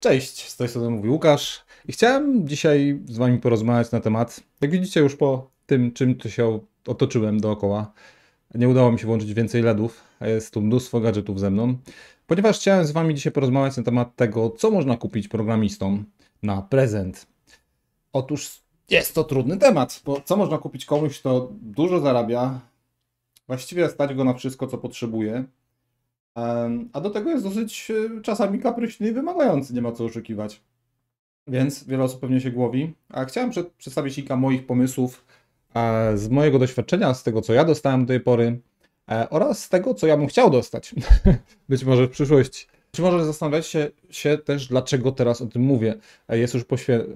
Cześć, z tej strony mówi Łukasz i chciałem dzisiaj z Wami porozmawiać na temat, jak widzicie już po tym, czym tu się otoczyłem dookoła, nie udało mi się włączyć więcej LEDów, a jest tu mnóstwo gadżetów ze mną, ponieważ chciałem z Wami dzisiaj porozmawiać na temat tego, co można kupić programistom na prezent. Otóż jest to trudny temat, bo co można kupić komuś, kto dużo zarabia, właściwie stać go na wszystko, co potrzebuje, a do tego jest dosyć e, czasami kapryśny i wymagający, nie ma co oczekiwać. Więc wiele osób pewnie się głowi. A chciałem przedstawić kilka moich pomysłów e, z mojego doświadczenia, z tego co ja dostałem do tej pory e, oraz z tego co ja bym chciał dostać. Być może w przyszłości. Być może zastanawiać się, się, też, dlaczego teraz o tym mówię? Jest już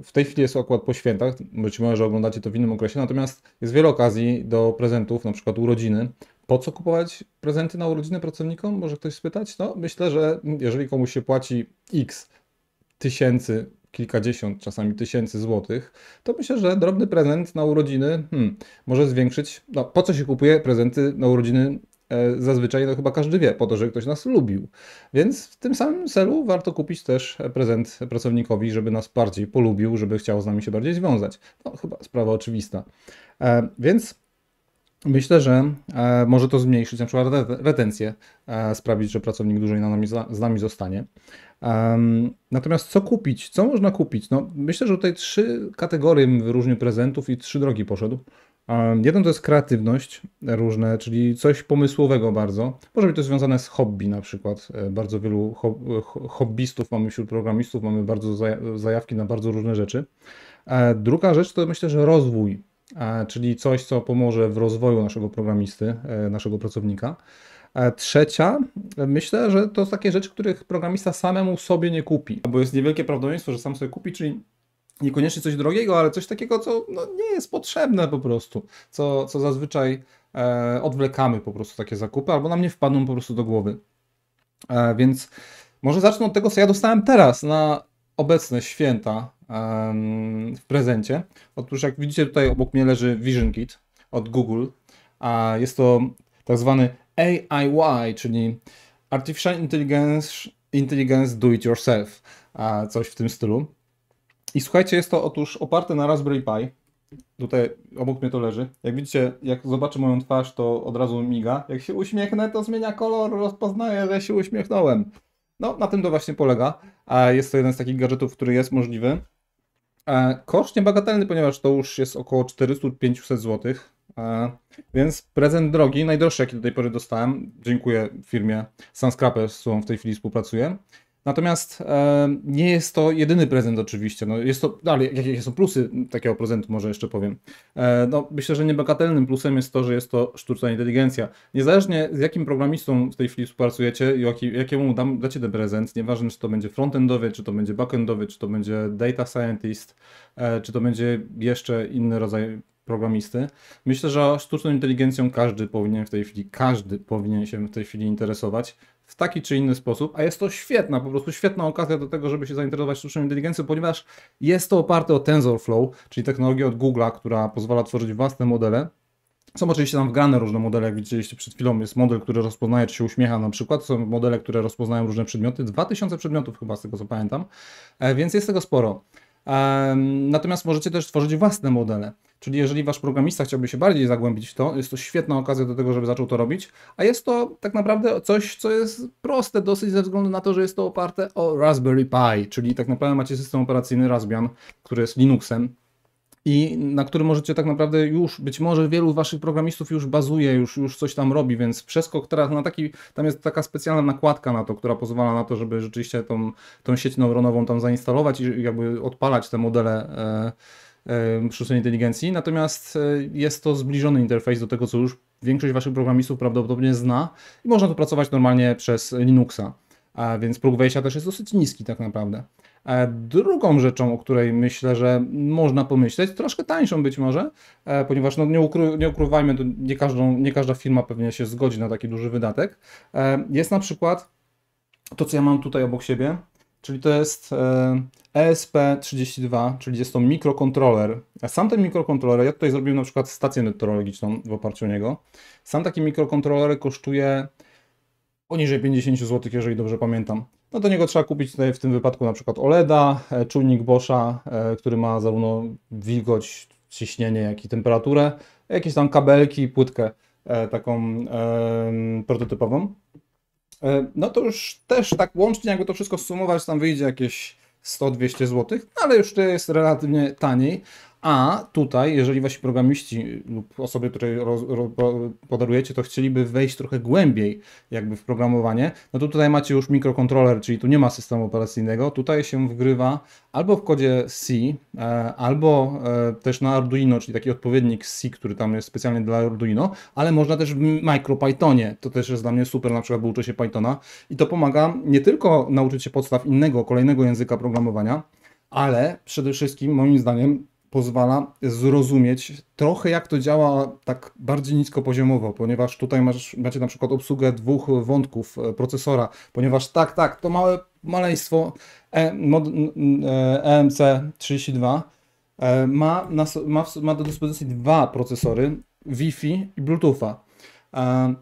w tej chwili jest akurat po świętach, być może oglądacie to w innym okresie, natomiast jest wiele okazji do prezentów, na przykład urodziny, po co kupować prezenty na urodziny pracownikom? Może ktoś spytać? No, myślę, że jeżeli komuś się płaci x tysięcy, kilkadziesiąt, czasami tysięcy złotych, to myślę, że drobny prezent na urodziny hmm, może zwiększyć. No, po co się kupuje prezenty na urodziny? E, zazwyczaj no chyba każdy wie, po to, że ktoś nas lubił. Więc w tym samym celu warto kupić też prezent pracownikowi, żeby nas bardziej polubił, żeby chciał z nami się bardziej związać. No, chyba sprawa oczywista. E, więc Myślę, że e, może to zmniejszyć na przykład retencję, e, sprawić, że pracownik dłużej na nami, z nami zostanie. E, natomiast co kupić? Co można kupić? No, myślę, że tutaj trzy kategorie bym wyróżnił prezentów i trzy drogi poszedł. Jeden to jest kreatywność e, różne, czyli coś pomysłowego bardzo. Może być to związane z hobby na przykład. E, bardzo wielu ho hobbystów mamy wśród programistów, mamy bardzo zajawki na bardzo różne rzeczy. E, druga rzecz to myślę, że rozwój E, czyli coś, co pomoże w rozwoju naszego programisty, e, naszego pracownika. E, trzecia, myślę, że to takie rzeczy, których programista samemu sobie nie kupi, bo jest niewielkie prawdopodobieństwo, że sam sobie kupi, czyli niekoniecznie coś drogiego, ale coś takiego, co no, nie jest potrzebne po prostu, co, co zazwyczaj e, odwlekamy po prostu takie zakupy, albo nam nie wpadną po prostu do głowy. E, więc może zacznę od tego, co ja dostałem teraz na obecne święta w prezencie. Otóż jak widzicie tutaj obok mnie leży Vision Kit od Google, a jest to tak zwany AIY, czyli Artificial Intelligence, Intelligence Do It Yourself, a coś w tym stylu. I słuchajcie, jest to otóż oparte na Raspberry Pi. Tutaj obok mnie to leży. Jak widzicie, jak zobaczy moją twarz, to od razu miga. Jak się uśmiechnę, to zmienia kolor, rozpoznaje, że się uśmiechnąłem. No, na tym to właśnie polega. A jest to jeden z takich gadżetów, który jest możliwy. E, koszt niebagatelny, ponieważ to już jest około 400-500 zł. E, więc prezent drogi, najdroższy jaki do tej pory dostałem. Dziękuję firmie Sunscraper, z którą w tej chwili współpracuję. Natomiast nie jest to jedyny prezent oczywiście. No jest to, ale jakie są plusy takiego prezentu, może jeszcze powiem. E, no, myślę, że niebagatelnym plusem jest to, że jest to sztuczna inteligencja. Niezależnie z jakim programistą w tej chwili współpracujecie i jaki, jakiemu dam, dacie ten prezent, nieważne czy to będzie frontendowy, czy to będzie backendowy, czy to będzie data scientist, e, czy to będzie jeszcze inny rodzaj programisty. Myślę, że sztuczną inteligencją każdy powinien w tej chwili, każdy powinien się w tej chwili interesować w taki czy inny sposób, a jest to świetna, po prostu świetna okazja do tego, żeby się zainteresować sztuczną inteligencją, ponieważ jest to oparte o TensorFlow, czyli technologię od Google'a, która pozwala tworzyć własne modele. Są oczywiście tam wgrane różne modele, jak widzieliście przed chwilą, jest model, który rozpoznaje, czy się uśmiecha na przykład, są modele, które rozpoznają różne przedmioty, 2000 przedmiotów chyba z tego co pamiętam, e, więc jest tego sporo. Natomiast możecie też tworzyć własne modele. Czyli jeżeli wasz programista chciałby się bardziej zagłębić w to, jest to świetna okazja do tego, żeby zaczął to robić, a jest to tak naprawdę coś, co jest proste dosyć ze względu na to, że jest to oparte o Raspberry Pi, czyli tak naprawdę macie system operacyjny Raspbian, który jest Linuxem, i na którym możecie tak naprawdę już, być może wielu waszych programistów już bazuje, już, już coś tam robi, więc przeskok teraz na taki, tam jest taka specjalna nakładka na to, która pozwala na to, żeby rzeczywiście tą, tą sieć neuronową tam zainstalować i jakby odpalać te modele e, e, sztucznej inteligencji, natomiast e, jest to zbliżony interfejs do tego, co już większość waszych programistów prawdopodobnie zna i można tu pracować normalnie przez Linuxa, a więc próg wejścia też jest dosyć niski tak naprawdę. E, drugą rzeczą, o której myślę, że można pomyśleć, troszkę tańszą być może, e, ponieważ no nie, ukry, nie ukrywajmy, nie, każdą, nie każda firma pewnie się zgodzi na taki duży wydatek, e, jest na przykład to, co ja mam tutaj obok siebie, czyli to jest ESP32, czyli jest to mikrokontroler. Sam ten mikrokontroler, ja tutaj zrobiłem na przykład stację meteorologiczną w oparciu o niego. Sam taki mikrokontroler kosztuje poniżej 50 zł, jeżeli dobrze pamiętam no do niego trzeba kupić tutaj w tym wypadku na przykład OLEDa, e, czujnik Boscha, e, który ma zarówno wilgoć, ciśnienie, jak i temperaturę, jakieś tam kabelki, płytkę e, taką prototypową. No to już też tak łącznie, jakby to wszystko sumować, tam wyjdzie jakieś 100-200 zł, no ale już to jest relatywnie taniej. A tutaj, jeżeli wasi programiści lub osoby, które roz, podarujecie, to chcieliby wejść trochę głębiej jakby w programowanie, no to tutaj macie już mikrokontroler, czyli tu nie ma systemu operacyjnego. Tutaj się wgrywa albo w kodzie C, e, albo e, też na Arduino, czyli taki odpowiednik C, który tam jest specjalnie dla Arduino, ale można też w MicroPythonie. To też jest dla mnie super, na przykład, bo uczę się Pythona i to pomaga nie tylko nauczyć się podstaw innego, kolejnego języka programowania, ale przede wszystkim moim zdaniem pozwala zrozumieć trochę jak to działa tak bardziej niskopoziomowo, ponieważ tutaj masz, macie na przykład obsługę dwóch wątków e, procesora, ponieważ tak, tak, to małe maleństwo e, mod, EMC e 32 e, ma, ma, ma do dyspozycji dwa procesory Wi-Fi i Bluetootha. E,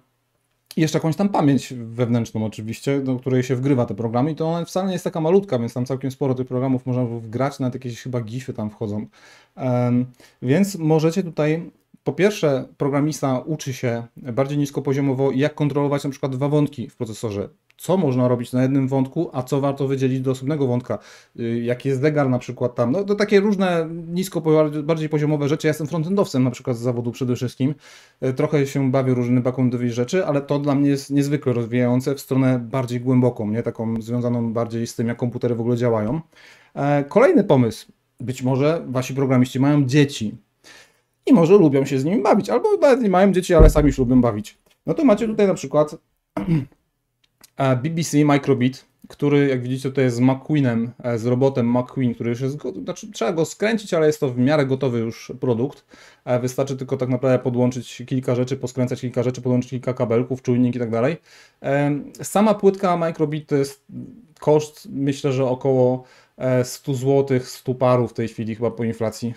i jeszcze jakąś tam pamięć wewnętrzną oczywiście, do której się wgrywa te programy i to ona wcale nie jest taka malutka, więc tam całkiem sporo tych programów można wgrać, nawet jakieś chyba gify tam wchodzą. Więc możecie tutaj po pierwsze programista uczy się bardziej niskopoziomowo jak kontrolować na przykład wątki w procesorze co można robić na jednym wątku, a co warto wydzielić do osobnego wątka. Y, Jaki jest zegar na przykład tam. No to takie różne, nisko, bardziej poziomowe rzeczy. Ja jestem frontendowcem na przykład z zawodu przede wszystkim. Y, trochę się bawię różnymi backendowymi rzeczy, ale to dla mnie jest niezwykle rozwijające w stronę bardziej głęboką, nie? Taką związaną bardziej z tym, jak komputery w ogóle działają. E, kolejny pomysł. Być może wasi programiści mają dzieci i może lubią się z nimi bawić, albo nawet nie mają dzieci, ale sami się lubią bawić. No to macie tutaj na przykład BBC Microbit, który jak widzicie tutaj jest z McQueenem, e, z robotem McQueen, który już jest, znaczy trzeba go skręcić, ale jest to w miarę gotowy już produkt. E, wystarczy tylko tak naprawdę podłączyć kilka rzeczy, poskręcać kilka rzeczy, podłączyć kilka kabelków, czujnik i tak dalej. E, sama płytka Microbit to jest koszt myślę, że około 100 zł, 100 paru w tej chwili chyba po inflacji.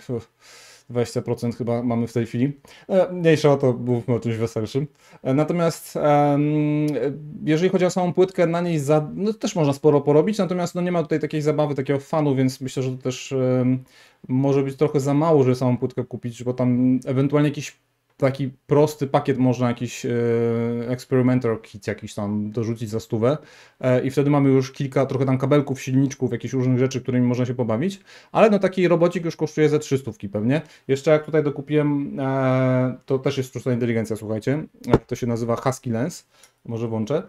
20% chyba mamy w tej chwili. E, mniejsza o to, mówmy o czymś weselszym. E, natomiast jeżeli chodzi o samą płytkę, na niej za, no, też można sporo porobić, natomiast no, nie ma tutaj takiej zabawy, takiego fanu, więc myślę, że to też może być trochę za mało, żeby samą płytkę kupić, bo tam ewentualnie jakiś taki prosty pakiet można jakiś Experimenter Kit jakiś tam dorzucić za stówę e, i wtedy mamy już kilka trochę tam kabelków, silniczków, jakichś różnych rzeczy, którymi można się pobawić, ale no taki robocik już kosztuje ze 300 pewnie. Jeszcze jak tutaj dokupiłem, e, to też jest sztuczna inteligencja, słuchajcie, e, to się nazywa Husky Lens, może włączę.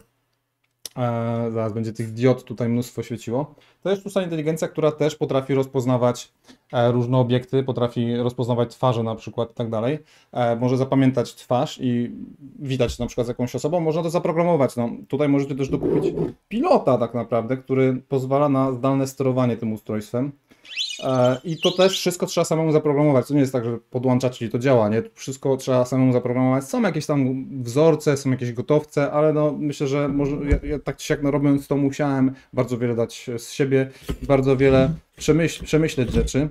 E, zaraz będzie tych diod tutaj mnóstwo świeciło. To jest sztuczna inteligencja, która też potrafi rozpoznawać e, różne obiekty, potrafi rozpoznawać twarze na przykład i tak dalej. E, może zapamiętać twarz i widać na przykład z jakąś osobą, można to zaprogramować. No, tutaj możecie też dokupić pilota tak naprawdę, który pozwala na zdalne sterowanie tym ustrojstwem. E, I to też wszystko trzeba samemu zaprogramować. To nie jest tak, że podłączacie i to działa, nie? Wszystko trzeba samemu zaprogramować. Są jakieś tam wzorce, są jakieś gotowce, ale no myślę, że może, ja, ja tak się jak no, robiąc to musiałem bardzo wiele dać z siebie, bardzo wiele przemyśl, przemyśleć rzeczy.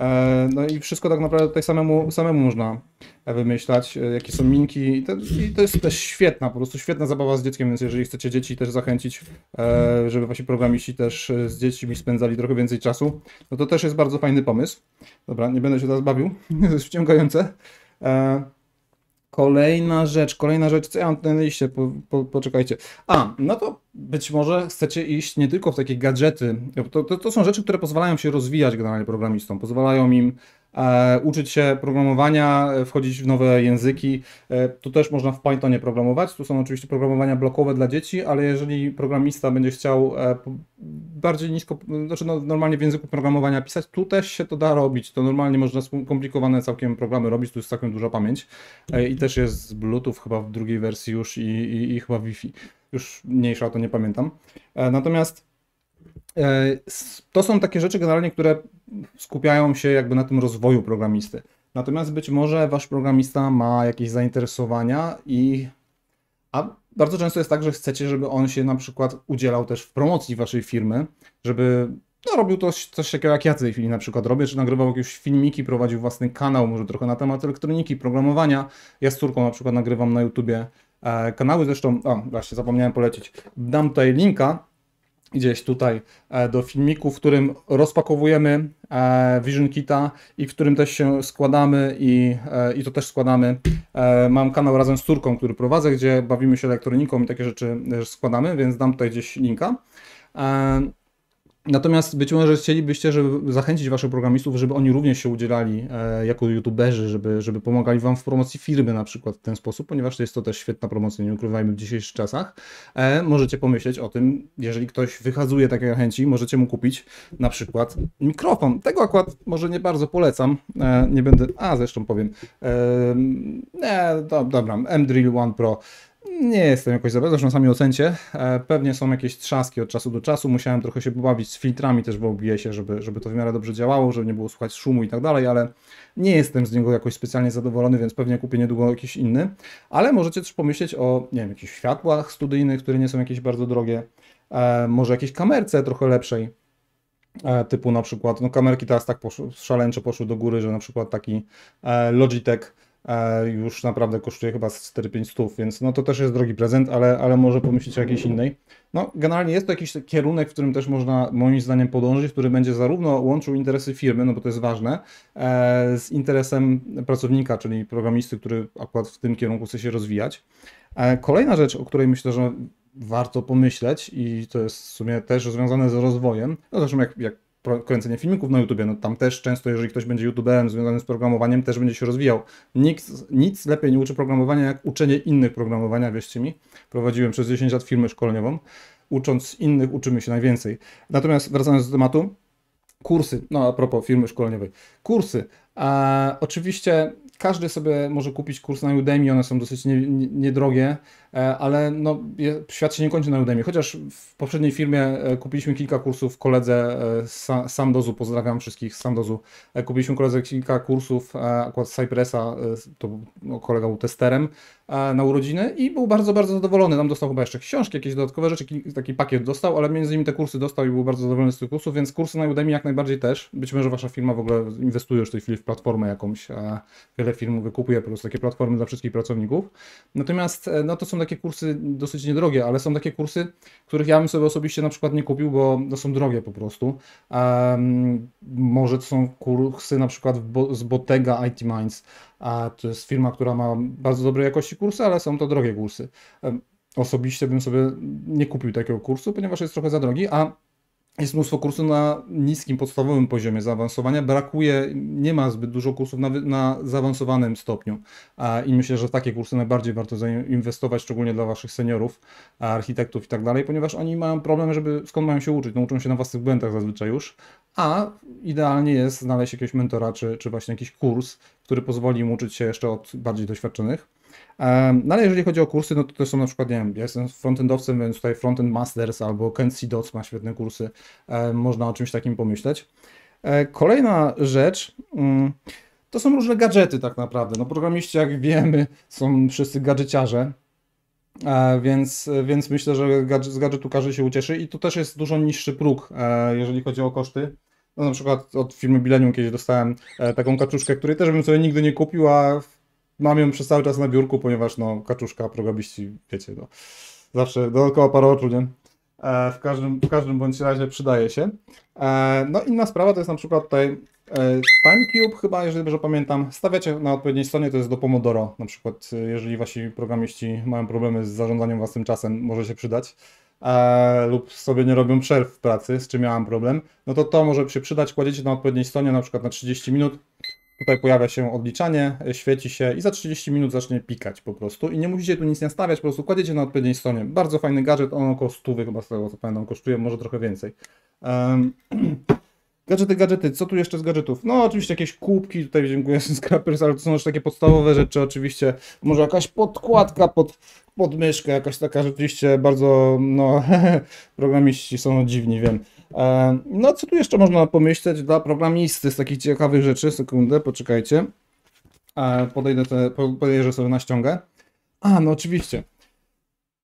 E, no i wszystko tak naprawdę tutaj samemu, samemu można e, wymyślać, e, jakie są minki I to, i to, jest też świetna, po prostu świetna zabawa z dzieckiem, więc jeżeli chcecie dzieci też zachęcić, żeby właśnie programiści też z dziećmi spędzali trochę więcej czasu, no to też jest bardzo fajny pomysł. Dobra, nie będę się teraz bawił, to jest wciągające. Kolejna rzecz, kolejna rzecz, co ja mam na liście, po, po, poczekajcie. A, no to być może chcecie iść nie tylko w takie gadżety. To, to, to, są rzeczy, które pozwalają się rozwijać generalnie programistom, pozwalają im E, uczyć się programowania, e, wchodzić w nowe języki. E, tu też można w Pythonie programować. Tu są oczywiście programowania blokowe dla dzieci, ale jeżeli programista będzie chciał bardziej nisko, znaczy no, normalnie w języku programowania pisać, tu też się to da robić. To normalnie można skomplikowane całkiem programy robić, tu jest całkiem duża pamięć i też jest Bluetooth chyba w drugiej wersji już i, i, i chyba Wi-Fi. Już mniejsza o to nie pamiętam. Natomiast to są takie rzeczy generalnie, które skupiają się jakby na tym rozwoju programisty. Natomiast być może wasz programista ma jakieś zainteresowania i a bardzo często jest tak, że chcecie, żeby on się na przykład udzielał też w promocji waszej firmy, żeby no, robił coś takiego jak ja w tej chwili na przykład robię, czy nagrywał jakieś filmiki, prowadził własny kanał, może trochę na temat elektroniki, programowania. Ja z córką na przykład nagrywam na YouTubie e, kanały, zresztą, o właśnie zapomniałem polecić, dam tutaj linka, gdzieś tutaj e, do filmiku, w którym rozpakowujemy e, Vision Kita i w którym też się składamy i, e, i to też składamy. Mam kanał razem z córką, który prowadzę, gdzie bawimy się elektroniką i takie rzeczy składamy, więc dam tutaj gdzieś linka. Natomiast być może chcielibyście, żeby zachęcić waszych programistów, żeby oni również się udzielali e, jako youtuberzy, żeby, żeby pomagali wam w promocji firmy na przykład w ten sposób, ponieważ jest to też świetna promocja, nie ukrywajmy w dzisiejszych czasach. E, możecie pomyśleć o tym, jeżeli ktoś wykazuje takie chęci, możecie mu kupić na przykład mikrofon. Tego akurat może nie bardzo polecam, e, nie będę, a zresztą powiem, e, nie, do, dobra, M-Drill One Pro nie jestem jakoś za bardzo, zresztą sami ocencie. E, pewnie są jakieś trzaski od czasu do czasu. Musiałem trochę się pobawić z filtrami też w OBS-ie, żeby, żeby to w miarę dobrze działało, żeby nie było słuchać szumu i tak dalej, ale nie jestem z niego jakoś specjalnie zadowolony, więc pewnie kupię niedługo jakiś inny. Ale możecie też pomyśleć o, nie wiem, jakichś światłach studyjnych, które nie są jakieś bardzo drogie. E, może jakiejś kamerce trochę lepszej, e, typu na przykład, no kamerki teraz tak poszły, szaleńczo poszły do góry, że na przykład taki e, Logitech E, już naprawdę kosztuje chyba 4-5 stów, więc no to też jest drogi prezent, ale, ale może pomyśleć o jakiejś innej. No generalnie jest to jakiś kierunek, w którym też można moim zdaniem podążyć, który będzie zarówno łączył interesy firmy, no bo to jest ważne, e, z interesem pracownika, czyli programisty, który akurat w tym kierunku chce się rozwijać. E, kolejna rzecz, o której myślę, że warto pomyśleć i to jest w sumie też związane z rozwojem, no zresztą jak, jak kręcenie filmików na YouTubie. No tam też często, jeżeli ktoś będzie YouTuberem związanym z programowaniem, też będzie się rozwijał. Nikt, nic lepiej nie uczy programowania, jak uczenie innych programowania, wierzcie mi. Prowadziłem przez 10 lat firmę szkoleniową. Ucząc innych, uczymy się najwięcej. Natomiast wracając do tematu, kursy, no a propos firmy szkoleniowej, kursy. E, oczywiście każdy sobie może kupić kurs na Udemy, one są dosyć niedrogie, nie, nie e, ale no, je, świat się nie kończy na Udemy. Chociaż w poprzedniej firmie e, kupiliśmy kilka kursów koledze e, sa, Samdozu, pozdrawiam wszystkich Samdozu. Kupiliśmy koledze kilka kursów, akurat Cypressa, to no, kolega był testerem, na urodziny i był bardzo, bardzo zadowolony. Tam dostał chyba jeszcze książki, jakieś dodatkowe rzeczy, taki pakiet dostał, ale między innymi te kursy dostał i był bardzo zadowolony z tych kursów, więc kursy na Udemy jak najbardziej też. Być może wasza firma w ogóle inwestuje już w tej chwili w platformę jakąś, a wiele firm wykupuje po prostu takie platformy dla wszystkich pracowników. Natomiast e, no to są takie kursy dosyć niedrogie, ale są takie kursy, których ja bym sobie osobiście na przykład nie kupił, bo no, są drogie po prostu. Um, może to są kursy na przykład z Bottega IT Minds, a to jest firma, która ma bardzo dobrej jakości kursy, ale są to drogie kursy. Osobiście bym sobie nie kupił takiego kursu, ponieważ jest trochę za drogi, a jest mnóstwo kursów na niskim, podstawowym poziomie zaawansowania. Brakuje, nie ma zbyt dużo kursów na, na zaawansowanym stopniu. I myślę, że takie kursy najbardziej warto zainwestować, szczególnie dla waszych seniorów, architektów i tak dalej, ponieważ oni mają problem, żeby skąd mają się uczyć. No, uczą się na własnych błędach zazwyczaj już, a idealnie jest znaleźć jakiegoś mentora, czy, czy właśnie jakiś kurs, który pozwoli im uczyć się jeszcze od bardziej doświadczonych. No ale jeżeli chodzi o kursy, no to też są na przykład, nie wiem, ja jestem frontendowcem, więc tutaj Frontend Masters albo Kenzie Dots ma świetne kursy, można o czymś takim pomyśleć. E, kolejna rzecz, mm, to są różne gadżety tak naprawdę. No programiści, jak wiemy, są wszyscy gadżeciarze, e, więc, więc myślę, że z gadżetu każdy się ucieszy i to też jest dużo niższy próg, e, jeżeli chodzi o koszty. No, na przykład od firmy Bilenium kiedyś dostałem taką kaczuszkę, której też bym sobie nigdy nie kupił, a mam ją przez cały czas na biurku, ponieważ no, kaczuszka, programbiści, wiecie, no, zawsze dookoła parę oczu, nie? E, w, każdym, w każdym bądź razie przydaje się. E, no inna sprawa to jest na przykład tutaj e, TimeCube, chyba, jeżeli dobrze pamiętam, stawiacie na odpowiedniej stronie, to jest do Pomodoro. Na przykład, jeżeli wasi programiści mają problemy z zarządzaniem własnym czasem, może się przydać. E, lub sobie nie robią przerw w pracy, z czym miałem problem, no to to może się przydać, kładziecie na odpowiedniej stronie, na przykład na 30 minut, Tutaj pojawia się odliczanie, świeci się i za 30 minut zacznie pikać po prostu. I nie musicie tu nic nastawiać, po prostu kładziecie na odpowiedniej stronie. Bardzo fajny gadżet, on około 100 chyba z tego co pamiętam kosztuje, może trochę więcej. Um, gadżety, gadżety, co tu jeszcze z gadżetów? No oczywiście jakieś kubki, tutaj dziękuję Scrappers, ale to są już takie podstawowe rzeczy oczywiście. Może jakaś podkładka pod, pod myszkę, jakaś taka rzeczywiście bardzo, no programiści są dziwni, wiem. E, no, co tu jeszcze można pomyśleć dla programisty z takich ciekawych rzeczy? Sekundę, poczekajcie. E, podejdę te, podejrzę sobie na ściągę. A, no oczywiście.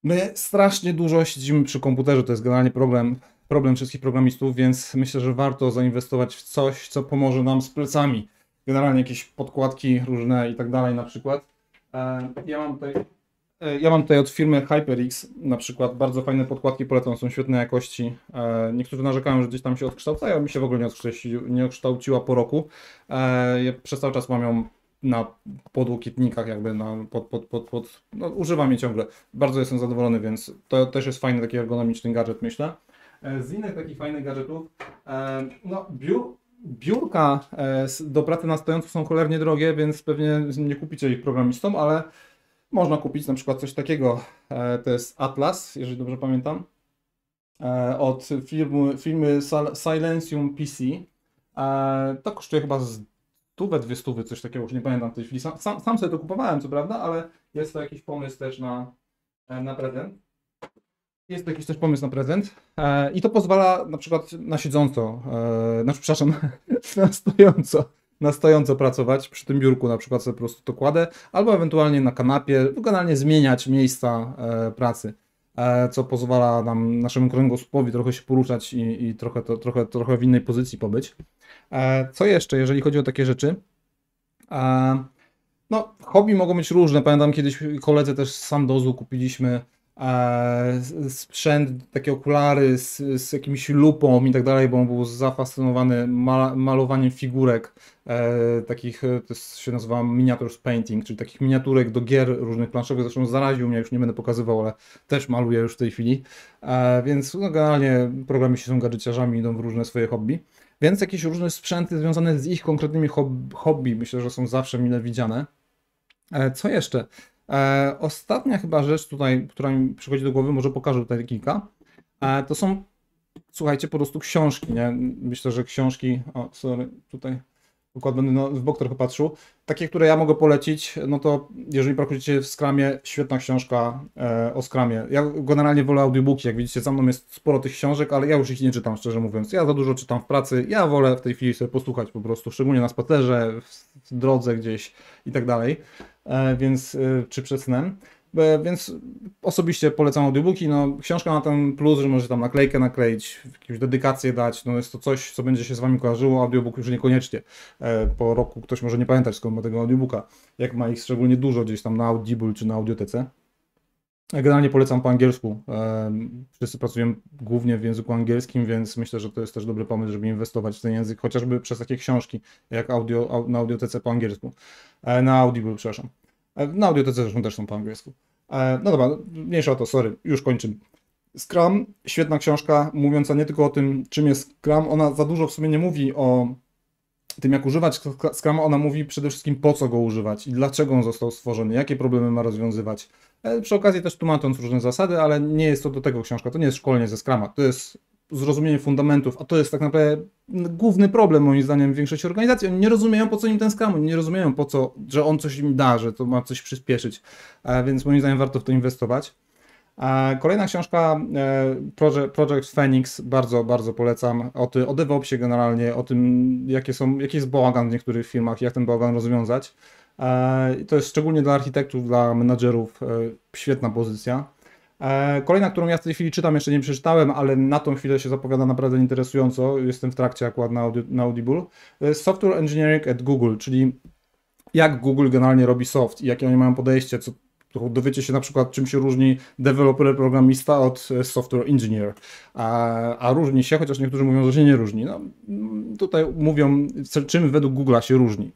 My strasznie dużo siedzimy przy komputerze, to jest generalnie problem, problem wszystkich programistów, więc myślę, że warto zainwestować w coś, co pomoże nam z plecami. Generalnie jakieś podkładki różne i tak dalej na przykład. E, ja mam tutaj E, ja mam tutaj od firmy HyperX na przykład bardzo fajne podkładki polecam, są świetnej jakości. E, niektórzy narzekają, że gdzieś tam się odkształcają, mi się w ogóle nie, odkształci, nie odkształciła po roku. E, ja przez cały czas mam ją na podłokietnikach, jakby na pod, pod, pod, pod no, używam je ciągle. Bardzo jestem zadowolony, więc to też jest fajny taki ergonomiczny gadżet, myślę. Z innych takich fajnych gadżetów, no biur, biurka do pracy na stojąco są cholernie drogie, więc pewnie nie kupicie ich programistom, ale można kupić na przykład coś takiego, e, to jest Atlas, jeżeli dobrze pamiętam, e, od firmy, firmy Silencium PC. E, to kosztuje chyba z stówę, dwie stówy, coś takiego, już nie pamiętam w tej chwili. Sam, sam, sobie to kupowałem, co prawda, ale jest to jakiś pomysł też na, na prezent. Jest to jakiś też pomysł na prezent i to pozwala na przykład na siedząco, na, przepraszam, na stojąco na stojąco pracować, przy tym biurku na przykład sobie po prostu to kładę, albo ewentualnie na kanapie, generalnie zmieniać miejsca e, pracy, e, co pozwala nam, naszemu kręgosłupowi trochę się poruszać i, i trochę, to, trochę, trochę w innej pozycji pobyć. E, co jeszcze, jeżeli chodzi o takie rzeczy? E, no, hobby mogą być różne. Pamiętam kiedyś koledzy też z Sandozu kupiliśmy sprzęt, takie okulary z, z jakimś lupą i tak dalej, bo on był zafascynowany mal, malowaniem figurek e, takich, e, to się nazywa miniatures painting, czyli takich miniaturek do gier różnych planszowych, zresztą zaraził mnie, już nie będę pokazywał, ale też maluję już w tej chwili, e, więc no, generalnie programiści są gadżeciarzami, idą w różne swoje hobby, więc jakieś różne sprzęty związane z ich konkretnymi hobby myślę, że są zawsze mile widziane. E, co jeszcze? E, ostatnia chyba rzecz tutaj, która mi przychodzi do głowy, może pokażę tutaj kilka, e, to są, słuchajcie, po prostu książki, nie? Myślę, że książki, o, sorry, tutaj Układ będę no, w bok trochę patrzył. Takie, które ja mogę polecić, no to jeżeli prowadzicie w Skramie, świetna książka e, o Skramie. Ja generalnie wolę audiobooki, jak widzicie, za mną jest sporo tych książek, ale ja już ich nie czytam, szczerze mówiąc. Ja za dużo czytam w pracy, ja wolę w tej chwili sobie posłuchać po prostu, szczególnie na spacerze, w, w drodze gdzieś i tak dalej, e, więc e, czy przed snem. E, więc osobiście polecam audiobooki. No, książka ma ten plus, że może tam naklejkę nakleić, jakąś dedykację dać. No, jest to coś, co będzie się z wami kojarzyło. Audiobook już niekoniecznie. E, po roku ktoś może nie pamiętać skąd ma tego audiobooka. Jak ma ich szczególnie dużo gdzieś tam na Audible czy na Audiotece. E, generalnie polecam po angielsku. Wszyscy pracujemy głównie w języku angielskim, więc myślę, że to jest też dobry pomysł, żeby inwestować w ten język, chociażby przez takie książki jak audio, na audiotece po angielsku. Na Audible, przepraszam. E, na audiotece zresztą też są po angielsku. E, no dobra, mniejsza o to, sorry, już kończymy. Scrum, świetna książka, mówiąca nie tylko o tym, czym jest Scrum. Ona za dużo w sumie nie mówi o tym, jak używać Scrum. Ona mówi przede wszystkim, po co go używać i dlaczego on został stworzony, jakie problemy ma rozwiązywać. E, przy okazji też tłumacząc różne zasady, ale nie jest to do tego książka. To nie jest szkolenie ze Scruma. To jest zrozumienie fundamentów, a to jest tak naprawdę główny problem moim zdaniem większości organizacji. Oni nie rozumieją po co im ten scam, oni nie rozumieją po co, że on coś im da, że to ma coś przyspieszyć, a e, więc moim zdaniem warto w to inwestować. A e, kolejna książka e, Project, Project Phoenix, bardzo, bardzo polecam, o, ty, o DevOpsie generalnie, o tym jakie są, jaki jest bałagan w niektórych firmach, jak ten bałagan rozwiązać. To jest szczególnie dla architektów, dla menadżerów świetna pozycja. E, kolejna, którą ja w tej chwili czytam, jeszcze nie przeczytałem, ale na tą chwilę się zapowiada naprawdę interesująco, jestem w trakcie akurat na, Audi na Audible, e, Software Engineering at Google, czyli jak Google generalnie robi soft i jakie oni mają podejście, co, dowiecie się na przykład, czym się różni deweloper programista od e, software engineer. A, a, różni się, chociaż niektórzy mówią, że się nie różni. No, tutaj mówią, czym według Google'a się różni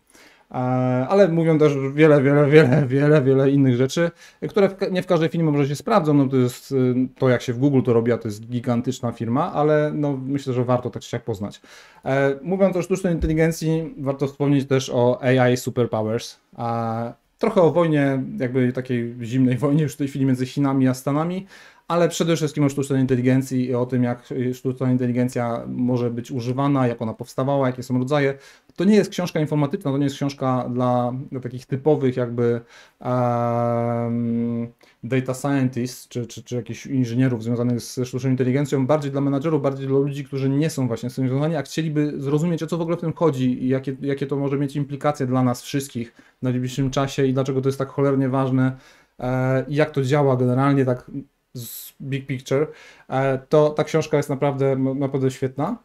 ale mówią też wiele, wiele, wiele, wiele, wiele innych rzeczy, które nie w każdej filmie może się sprawdzą. No to jest y, to, jak się w Google to robi, a to jest gigantyczna firma, ale no myślę, że warto tak się jak poznać. E, mówiąc o sztucznej inteligencji, warto wspomnieć też o AI Superpowers. a Trochę o wojnie, jakby takiej zimnej wojnie już w tej chwili między Chinami a Stanami, ale przede wszystkim o sztucznej inteligencji i o tym, jak sztuczna inteligencja może być używana, jak ona powstawała, jakie są rodzaje. To nie jest książka informatyczna, to nie jest książka dla, dla takich typowych jakby um, data scientists czy, czy, czy jakichś inżynierów związanych z sztuczną inteligencją, bardziej dla menadżerów, bardziej dla ludzi, którzy nie są właśnie z tym związani, a chcieliby zrozumieć, o co w ogóle w tym chodzi i jakie, jakie to może mieć implikacje dla nas wszystkich w najbliższym czasie i dlaczego to jest tak cholernie ważne e, i jak to działa generalnie tak z Big Picture, e, to ta książka jest naprawdę, naprawdę świetna.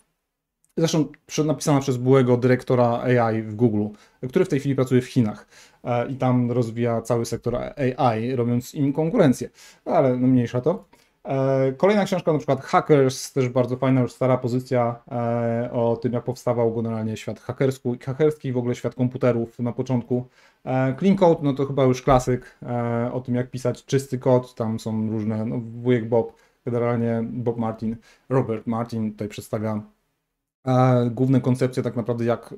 Zresztą napisana przez byłego dyrektora AI w Google, który w tej chwili pracuje w Chinach e, i tam rozwija cały sektor AI, robiąc im konkurencję. No, ale no mniejsza to. E, kolejna książka, na przykład Hackers, też bardzo fajna, już stara pozycja e, o tym, jak powstawał generalnie świat hakerski, i w ogóle świat komputerów na początku. E, Clean Code, no to chyba już klasyk o tym, jak pisać czysty kod. Tam są różne, no, wujek Bob, generalnie Bob Martin, Robert Martin tutaj przedstawia główne koncepcje tak naprawdę, jak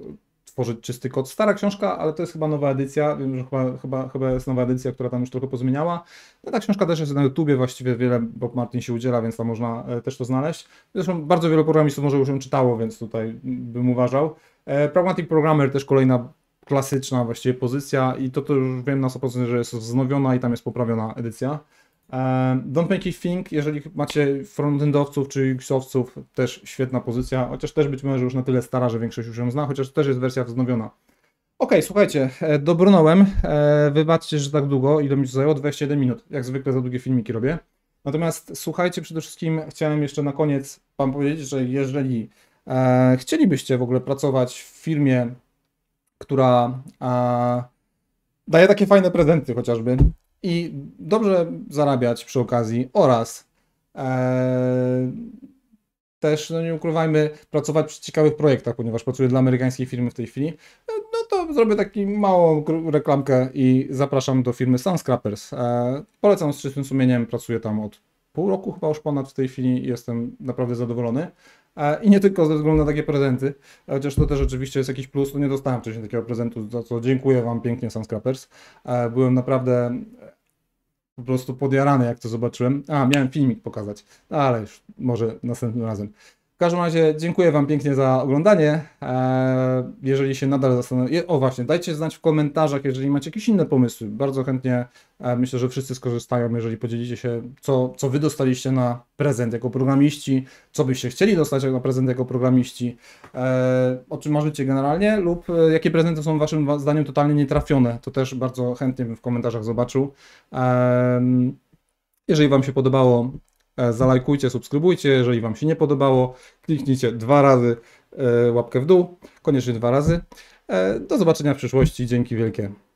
stworzyć czysty kod. Stara książka, ale to jest chyba nowa edycja. Wiem, że chyba, chyba, chyba jest nowa edycja, która tam już trochę pozmieniała. No, ta książka też jest na YouTubie, właściwie wiele Bob Martin się udziela, więc tam można e, też to znaleźć. Zresztą bardzo wielu programistów może już ją czytało, więc tutaj bym uważał. E, Pragmatic Programmer też kolejna klasyczna właściwie pozycja i to, to już wiem na 100%, że jest wznowiona i tam jest poprawiona edycja. E, Don't Make a thing, jeżeli macie frontendowców czy UXowców, też świetna pozycja, chociaż też być może już na tyle stara, że większość już ją zna, chociaż też jest wersja wznowiona. Okej, słuchajcie, e, dobrnąłem, e, wybaczcie, że tak długo, ile mi to zajęło, 27 minut, jak zwykle za długie filmiki robię. Natomiast słuchajcie, przede wszystkim chciałem jeszcze na koniec Wam powiedzieć, że jeżeli e, chcielibyście w ogóle pracować w firmie, która e, daje takie fajne prezenty chociażby, i dobrze zarabiać przy okazji oraz e, też, no nie ukrywajmy, pracować przy ciekawych projektach, ponieważ pracuję dla amerykańskiej firmy w tej chwili, e, no to zrobię taki małą reklamkę i zapraszam do firmy Sunscrappers. E, polecam z czystym sumieniem, pracuję tam od pół roku chyba już ponad w tej chwili jestem naprawdę zadowolony. I nie tylko ze względu na takie prezenty, chociaż to też oczywiście jest jakiś plus, to nie dostałem wcześniej takiego prezentu, za co dziękuję Wam pięknie, Sam Scrappers. Byłem naprawdę e, po prostu podjarany, jak to zobaczyłem. A, miałem filmik pokazać, ale już może następnym razem. W każdym razie dziękuję Wam pięknie za oglądanie. E, jeżeli się nadal zastanawiacie, o właśnie, dajcie znać w komentarzach, jeżeli macie jakieś inne pomysły. Bardzo chętnie e, myślę, że wszyscy skorzystają, jeżeli podzielicie się, co, co Wy dostaliście na prezent jako programiści, co byście chcieli dostać na prezent jako programiści, e, o czym marzycie generalnie lub jakie prezenty są Waszym zdaniem totalnie nietrafione. To też bardzo chętnie bym w komentarzach zobaczył. Jeżeli Wam się podobało, E, zalajkujcie, subskrybujcie, jeżeli Wam się nie podobało, kliknijcie dwa razy e, łapkę w dół, koniecznie dwa razy. E, do zobaczenia w przyszłości, dzięki wielkie.